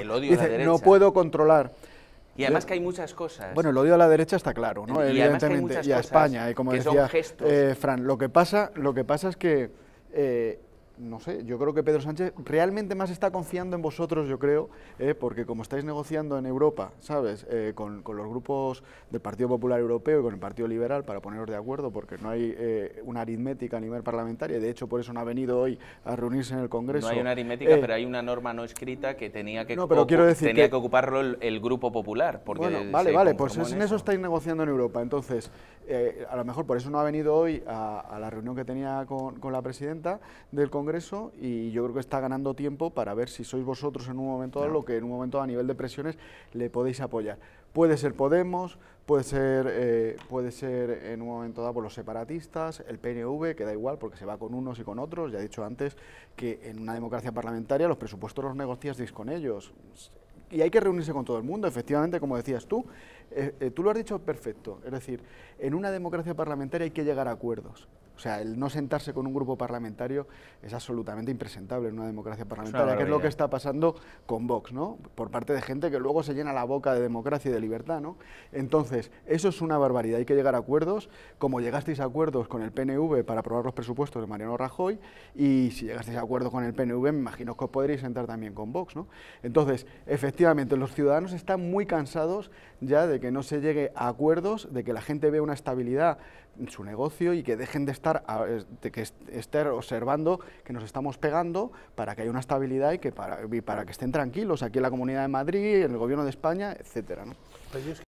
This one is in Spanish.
el odio la derecha. no puedo controlar. Y además que hay muchas cosas. Bueno, el odio a la derecha está claro, ¿no? Evidentemente. y a España, y como decía eh, Fran, lo que pasa, lo que pasa es que eh, no sé, yo creo que Pedro Sánchez realmente más está confiando en vosotros, yo creo, eh, porque como estáis negociando en Europa, ¿sabes?, eh, con, los grupos del Partido Popular Europeo y con el Partido Liberal para poneros de acuerdo, porque no hay eh, una aritmética a nivel parlamentario, de hecho por eso no ha venido hoy a reunirse en el Congreso. No hay una aritmética, pero hay una norma no escrita que tenía que, que, ocuparlo el, Grupo Popular. vale, vale, pues en eso. estáis negociando en Europa, entonces... a lo mejor por eso no ha venido hoy a, la reunión que tenía con la presidenta del Congreso Congreso y yo creo que está ganando tiempo para ver si sois vosotros en un momento dado lo que en un momento a nivel de presiones le podéis apoyar. Puede ser Podemos, puede ser, eh, puede ser en un momento dado por los separatistas, el PNV, que da igual porque se va con unos y con otros. Ya he dicho antes que en una democracia parlamentaria los presupuestos los negocias con ellos. Y hay que reunirse con todo el mundo, efectivamente, como decías tú. Eh, eh, tú lo has dicho perfecto. Es decir, en una democracia parlamentaria hay que llegar a acuerdos. O sea, el no sentarse con un grupo parlamentario es absolutamente impresentable en una democracia parlamentaria, Qué que es lo que está pasando con Vox, ¿no? Por parte de gente que luego se llena la boca de democracia y de libertad, ¿no? Entonces, eso es una barbaridad, hay que llegar a acuerdos, como llegasteis a acuerdos con el PNV para aprobar los presupuestos de Mariano Rajoy, y si llegasteis a acuerdos con el PNV, me imagino que os podréis sentar también con Vox, ¿no? Entonces, efectivamente, los ciudadanos están muy cansados ya de que no se llegue a acuerdos, de que la gente vea una estabilidad en su negocio y que dejen de estar estar, de que estar observando que nos estamos pegando para que haya una estabilidad y que para, para que estén tranquilos aquí en la Comunidad de Madrid, en el Gobierno de España, etcétera. ¿no? Pues